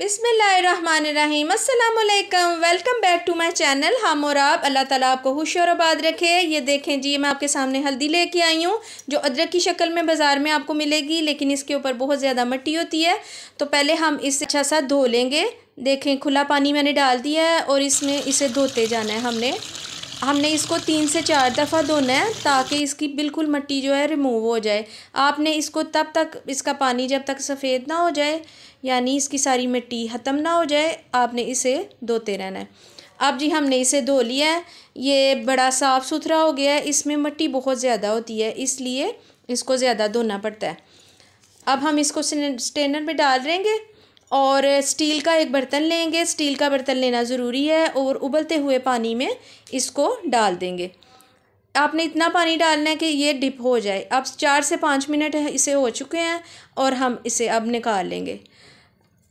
बिसमीम अल्लाम welcome back to my channel हम और आप अल्लाह ताला आपको खुश और आबाद रखे ये देखें जी मैं आपके सामने हल्दी लेके आई हूँ जो अदरक की शक्ल में बाज़ार में आपको मिलेगी लेकिन इसके ऊपर बहुत ज़्यादा मट्टी होती है तो पहले हम इसे अच्छा सा धो लेंगे देखें खुला पानी मैंने डाल दिया है और इसमें इसे धोते जाना है हमने हमने इसको तीन से चार दफ़ा धोना है ताकि इसकी बिल्कुल मिट्टी जो है रिमूव हो जाए आपने इसको तब तक इसका पानी जब तक सफ़ेद ना हो जाए यानी इसकी सारी मिट्टी ख़त्म ना हो जाए आपने इसे धोते रहना है अब जी हमने इसे धो लिया है ये बड़ा साफ़ सुथरा हो गया है इसमें मिट्टी बहुत ज़्यादा होती है इसलिए इसको ज़्यादा धोना पड़ता है अब हम इसको स्टेनर में डाल देंगे और स्टील का एक बर्तन लेंगे स्टील का बर्तन लेना ज़रूरी है और उबलते हुए पानी में इसको डाल देंगे आपने इतना पानी डालना है कि ये डिप हो जाए अब चार से पाँच मिनट इसे हो चुके हैं और हम इसे अब निकाल लेंगे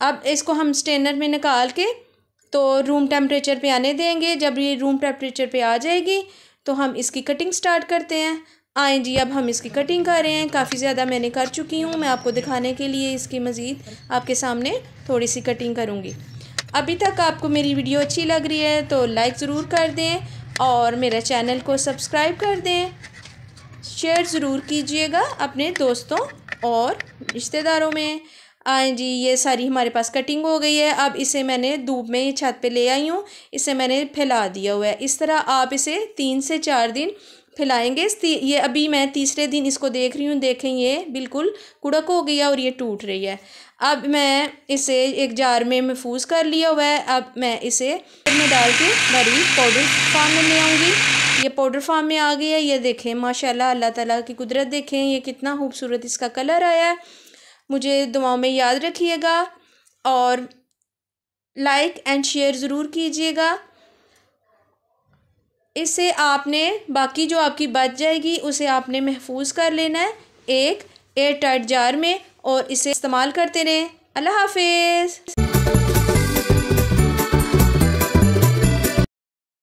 अब इसको हम स्टेनर में निकाल के तो रूम टेम्परेचर पे आने देंगे जब ये रूम टेम्परेचर पे आ जाएगी तो हम इसकी कटिंग स्टार्ट करते हैं आएँ जी अब हम इसकी कटिंग कर रहे हैं काफ़ी ज़्यादा मैंने कर चुकी हूँ मैं आपको दिखाने के लिए इसकी मज़ीद आपके सामने थोड़ी सी कटिंग करूँगी अभी तक आपको मेरी वीडियो अच्छी लग रही है तो लाइक ज़रूर कर दें और मेरा चैनल को सब्सक्राइब कर दें शेयर ज़रूर कीजिएगा अपने दोस्तों और रिश्तेदारों में आए जी ये सारी हमारे पास कटिंग हो गई है अब इसे मैंने धूप में छत पे ले आई हूँ इसे मैंने फैला दिया हुआ है इस तरह आप इसे तीन से चार दिन फैलाएंगे ये अभी मैं तीसरे दिन इसको देख रही हूँ देखें ये बिल्कुल कुड़क हो गया और ये टूट रही है अब मैं इसे एक जार में महफूज कर लिया हुआ है अब मैं इसे में डाल के भरी पाउडर फार्म में ले आऊँगी ये पाउडर फार्म में आ गया है ये देखें माशाल्लाह अल्लाह ताला की कुदरत देखें ये कितना खूबसूरत इसका कलर आया है मुझे दुआओं में याद रखिएगा और लाइक एंड शेयर ज़रूर कीजिएगा इसे आपने बाकी जो आपकी बच जाएगी उसे आपने महफूज कर लेना है एक एयर टाइट जार में और इसे इस्तेमाल करते रहें अल्लाह हाफिज़